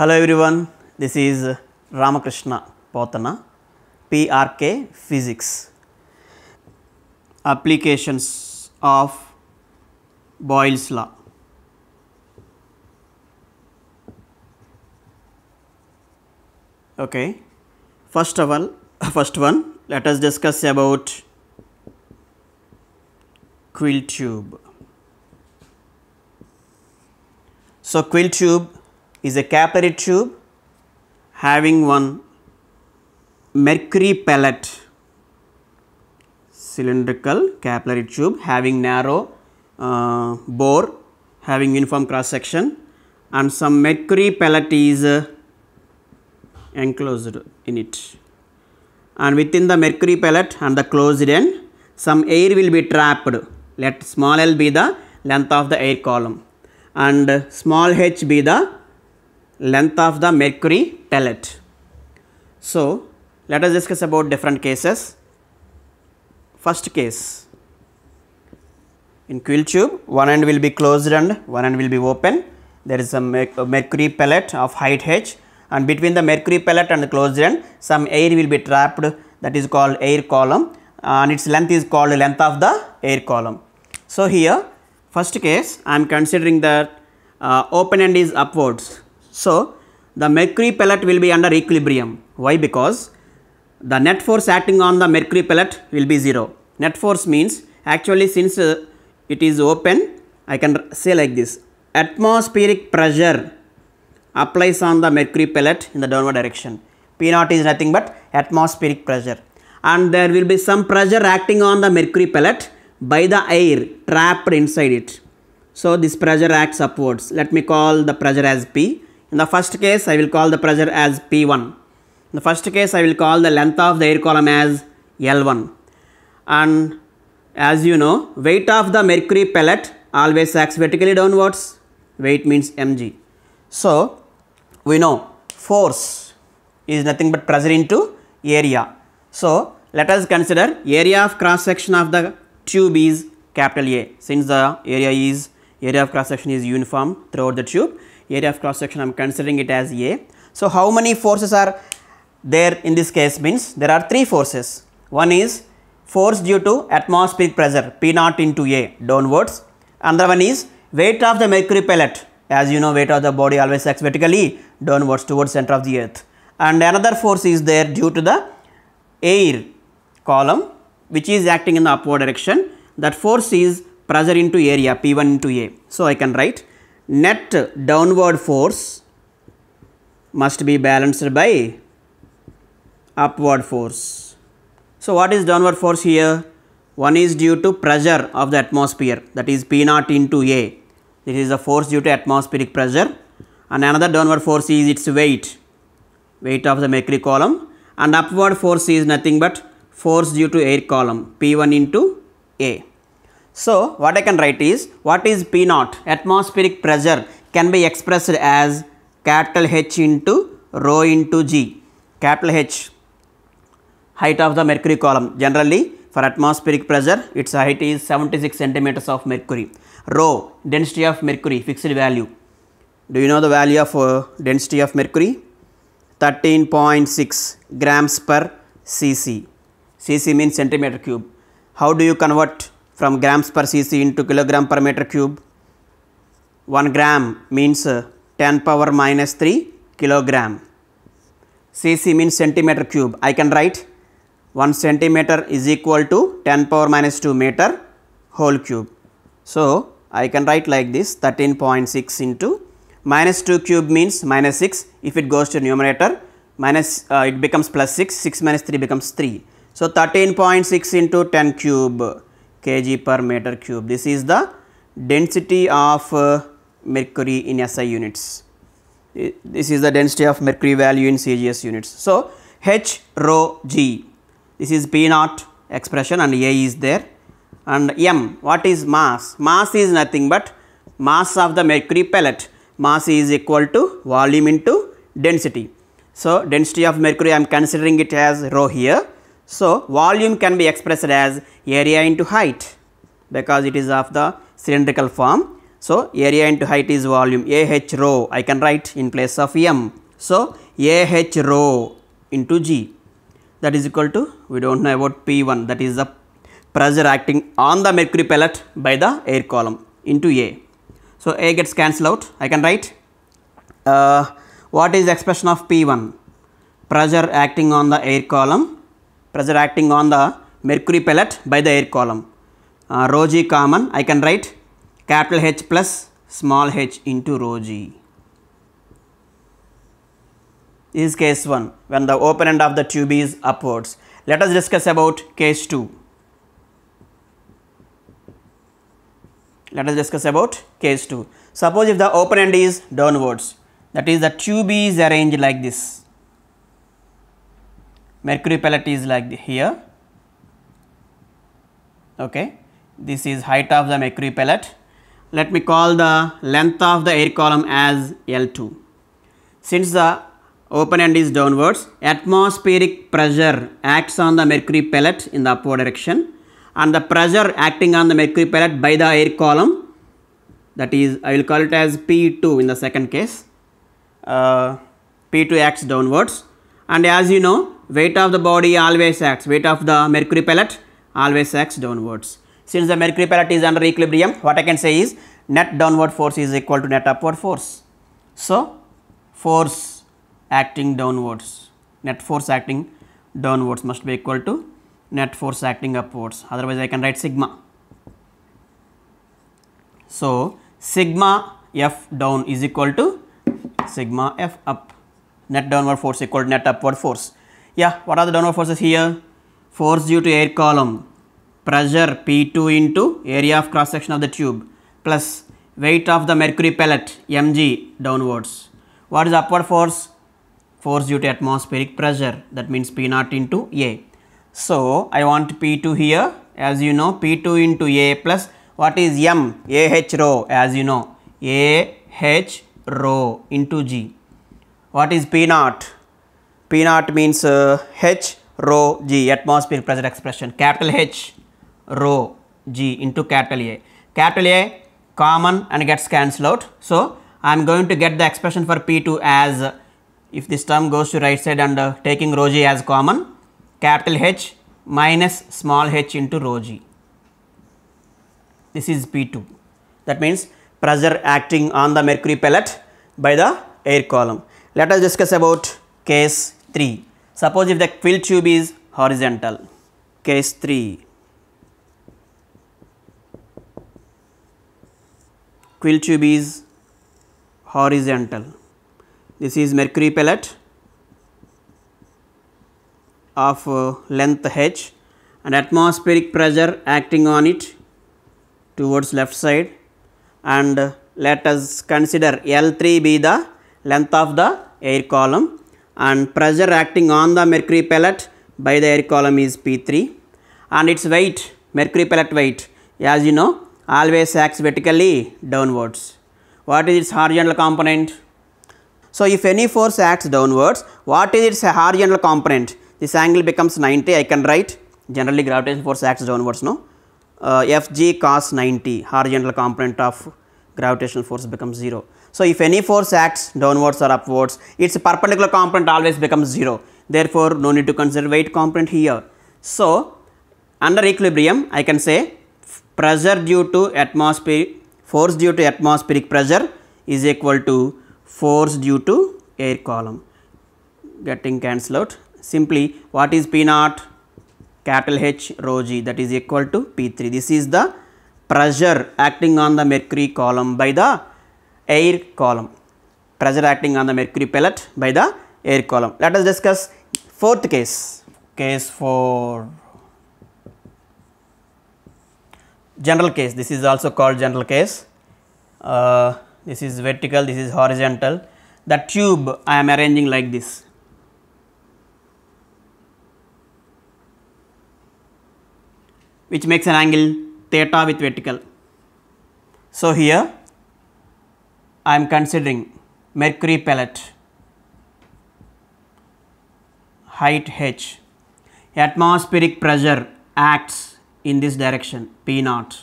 Hello everyone, this is Ramakrishna Potana, PRK Physics. Applications of Boyle's Law. Okay, first of all, first one, let us discuss about quill tube. So, quill tube is a capillary tube having one mercury pellet cylindrical capillary tube having narrow uh, bore having uniform cross section and some mercury pellet is uh, enclosed in it and within the mercury pellet and the closed end some air will be trapped let small l be the length of the air column and small h be the length of the mercury pellet. So, let us discuss about different cases. First case in quill tube one end will be closed and one end will be open. There is a mercury pellet of height h and between the mercury pellet and the closed end some air will be trapped that is called air column and its length is called length of the air column. So, here first case I am considering that uh, open end is upwards so, the mercury pellet will be under equilibrium. Why? Because the net force acting on the mercury pellet will be 0. Net force means actually since uh, it is open, I can say like this. Atmospheric pressure applies on the mercury pellet in the downward direction. P naught is nothing but atmospheric pressure. And there will be some pressure acting on the mercury pellet by the air trapped inside it. So, this pressure acts upwards. Let me call the pressure as P in the first case, I will call the pressure as P1. In the first case, I will call the length of the air column as L1. And as you know, weight of the mercury pellet always acts vertically downwards. Weight means mg. So, we know force is nothing but pressure into area. So, let us consider area of cross section of the tube is capital A since the area is area of cross section is uniform throughout the tube area of cross section I am considering it as A. So, how many forces are there in this case means there are three forces. One is force due to atmospheric pressure P naught into A downwards. Another one is weight of the mercury pellet as you know weight of the body always acts vertically downwards towards center of the earth. And another force is there due to the air column which is acting in the upward direction that force is pressure into area P1 into A. So, I can write net downward force must be balanced by upward force. So, what is downward force here? One is due to pressure of the atmosphere that is P naught into A. This is the force due to atmospheric pressure and another downward force is its weight, weight of the mercury column and upward force is nothing but force due to air column P1 into A. So, what I can write is what is P naught atmospheric pressure can be expressed as capital H into rho into G capital H height of the mercury column generally for atmospheric pressure its height is 76 centimeters of mercury rho density of mercury fixed value do you know the value of uh, density of mercury 13.6 grams per cc cc means centimeter cube how do you convert from grams per cc into kilogram per meter cube. 1 gram means uh, 10 power minus 3 kilogram. cc means centimeter cube. I can write 1 centimeter is equal to 10 power minus 2 meter whole cube. So, I can write like this 13.6 into minus 2 cube means minus 6 if it goes to numerator minus uh, it becomes plus 6 6 minus 3 becomes 3. So, 13.6 into 10 cube kg per meter cube. This is the density of uh, mercury in SI units. This is the density of mercury value in CGS units. So, H rho g this is P naught expression and A is there and M what is mass? Mass is nothing but mass of the mercury pellet mass is equal to volume into density. So, density of mercury I am considering it as rho here so, volume can be expressed as area into height because it is of the cylindrical form. So, area into height is volume AH rho I can write in place of m. So, AH rho into g that is equal to we do not know about P1 that is the pressure acting on the mercury pellet by the air column into A. So, A gets cancelled out I can write uh, what is expression of P1 pressure acting on the air column pressure acting on the mercury pellet by the air column. Uh, rho g common I can write capital H plus small h into rho g. This is case 1 when the open end of the tube is upwards. Let us discuss about case 2. Let us discuss about case 2. Suppose if the open end is downwards that is the tube is arranged like this mercury pellet is like here okay this is height of the mercury pellet let me call the length of the air column as L2 since the open end is downwards atmospheric pressure acts on the mercury pellet in the upward direction and the pressure acting on the mercury pellet by the air column that is I will call it as P2 in the second case uh, P2 acts downwards and as you know weight of the body always acts weight of the mercury pellet always acts downwards since the mercury pellet is under equilibrium what i can say is net downward force is equal to net upward force so force acting downwards net force acting downwards must be equal to net force acting upwards otherwise i can write sigma so sigma f down is equal to sigma f up net downward force equal to net upward force. Yeah, what are the downward forces here? Force due to air column, pressure P2 into area of cross section of the tube plus weight of the mercury pellet mg downwards. What is upward force? Force due to atmospheric pressure that means P0 into A. So, I want P2 here as you know P2 into A plus what is M? AH rho as you know AH rho into G. What is P naught? P naught means uh, H rho G atmospheric pressure expression capital H rho G into capital A. Capital A common and gets cancelled out. So, I am going to get the expression for P2 as if this term goes to right side and uh, taking rho G as common capital H minus small h into rho G. This is P2 that means pressure acting on the mercury pellet by the air column. Let us discuss about case 3. Suppose if the quill tube is horizontal, case 3. Quill tube is horizontal. This is mercury pellet of uh, length h and atmospheric pressure acting on it towards left side and uh, let us consider L3 be the length of the air column and pressure acting on the mercury pellet by the air column is P3 and its weight mercury pellet weight as you know always acts vertically downwards. What is its horizontal component? So, if any force acts downwards, what is its horizontal component? This angle becomes 90, I can write generally gravitational force acts downwards, no? Uh, Fg cos 90 horizontal component of gravitational force becomes 0. So if any force acts downwards or upwards, its perpendicular component always becomes 0. Therefore, no need to consider weight component here. So under equilibrium, I can say pressure due to atmospheric, force due to atmospheric pressure is equal to force due to air column getting cancelled out. Simply what is P naught capital H rho g that is equal to P3. This is the pressure acting on the mercury column by the air column, pressure acting on the mercury pellet by the air column. Let us discuss fourth case, case 4. General case, this is also called general case. Uh, this is vertical, this is horizontal. The tube I am arranging like this, which makes an angle theta with vertical. So, here I am considering mercury pellet height h. Atmospheric pressure acts in this direction P naught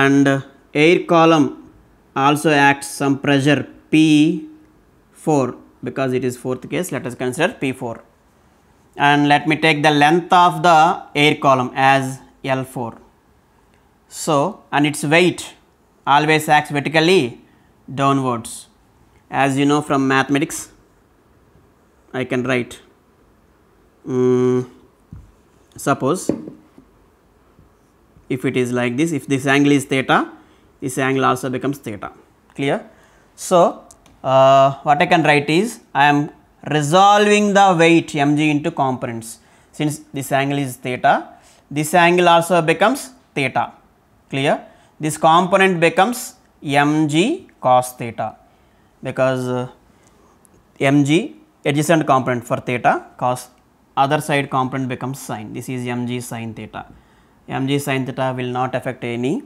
and air column also acts some pressure P 4 because it is fourth case let us consider P 4 and let me take the length of the air column as L 4. So, and its weight always acts vertically downwards as you know from mathematics I can write um, suppose if it is like this if this angle is theta this angle also becomes theta clear. So, uh, what I can write is I am resolving the weight mg into components since this angle is theta this angle also becomes theta clear this component becomes mg cos theta because uh, mg adjacent component for theta cos other side component becomes sine this is mg sine theta mg sine theta will not affect any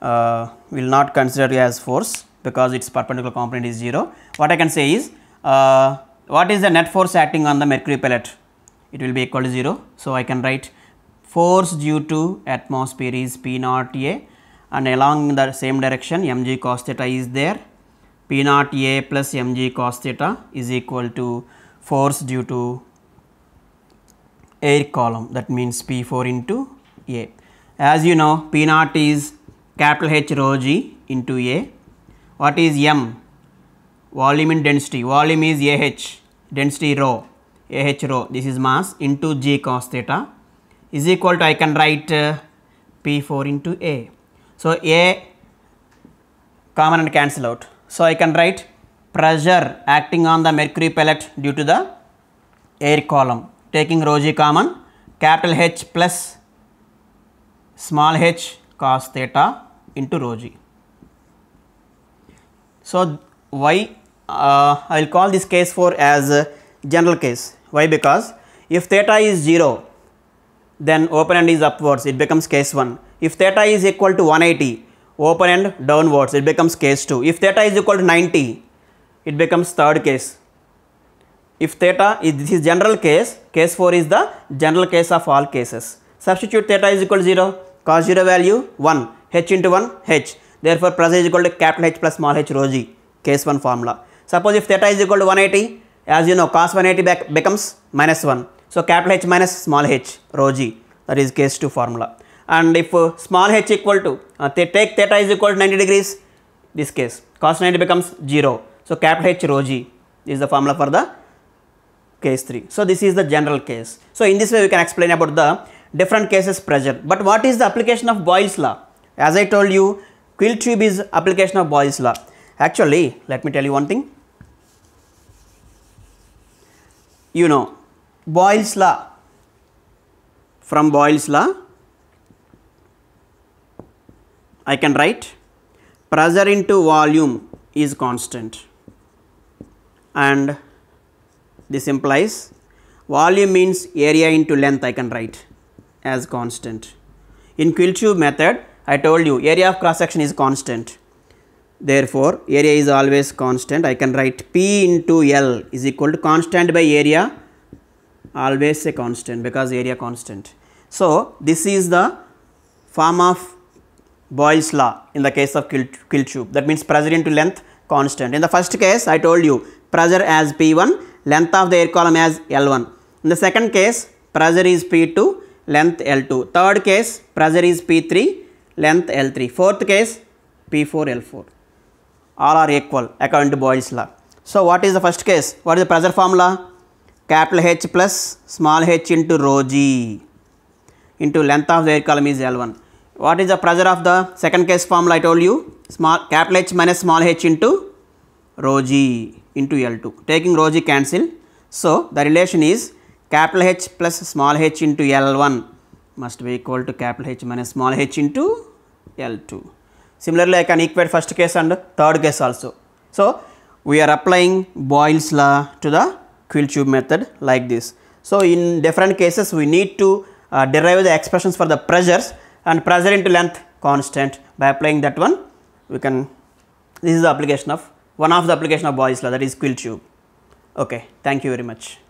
uh, will not consider as force because its perpendicular component is 0 what i can say is uh, what is the net force acting on the mercury pellet it will be equal to 0 so i can write force due to atmosphere is p naught a and along the same direction mg cos theta is there p naught a plus mg cos theta is equal to force due to air column that means p 4 into a. As you know p naught is capital H rho g into a. What is m? Volume in density. Volume is a h density rho a h rho this is mass into g cos theta is equal to I can write uh, p 4 into a. So, A common and cancel out. So, I can write pressure acting on the mercury pellet due to the air column taking rho g common capital H plus small h cos theta into rho g. So, why uh, I will call this case 4 as general case why because if theta is 0 then open end is upwards it becomes case 1 if theta is equal to 180, open end downwards, it becomes case 2. If theta is equal to 90, it becomes third case. If theta is this is general case, case 4 is the general case of all cases. Substitute theta is equal to 0, cos 0 value 1, h into 1, h. Therefore, pressure is equal to capital H plus small h rho g, case 1 formula. Suppose if theta is equal to 180, as you know, cos 180 becomes minus 1. So, capital H minus small h rho g, that is case 2 formula and if uh, small h equal to, uh, they take theta is equal to 90 degrees, this case cos 90 becomes 0. So, capital H rho g is the formula for the case 3. So, this is the general case. So, in this way we can explain about the different cases pressure. But what is the application of Boyle's law? As I told you, quill tube is application of Boyle's law. Actually, let me tell you one thing. You know, Boyle's law, from Boyle's law, I can write pressure into volume is constant and this implies volume means area into length I can write as constant. In quill tube method I told you area of cross section is constant therefore area is always constant I can write P into L is equal to constant by area always a constant because area constant. So, this is the form of Boyle's law in the case of kill, tube. That means pressure into length constant. In the first case, I told you pressure as P1, length of the air column as L1. In the second case, pressure is P2, length L2. Third case, pressure is P3, length L3. Fourth case, P4, L4. All are equal according to Boyle's law. So, what is the first case? What is the pressure formula? Capital H plus small h into rho g into length of the air column is L1 what is the pressure of the second case formula I told you small capital H minus small h into rho g into L2 taking rho g cancel. So, the relation is capital H plus small h into L1 must be equal to capital H minus small h into L2. Similarly, I can equate first case and third case also. So, we are applying Boyle's law to the quill tube method like this. So, in different cases we need to uh, derive the expressions for the pressures and pressure into length constant by applying that one we can this is the application of one of the application of Boyle's law that is quill tube okay thank you very much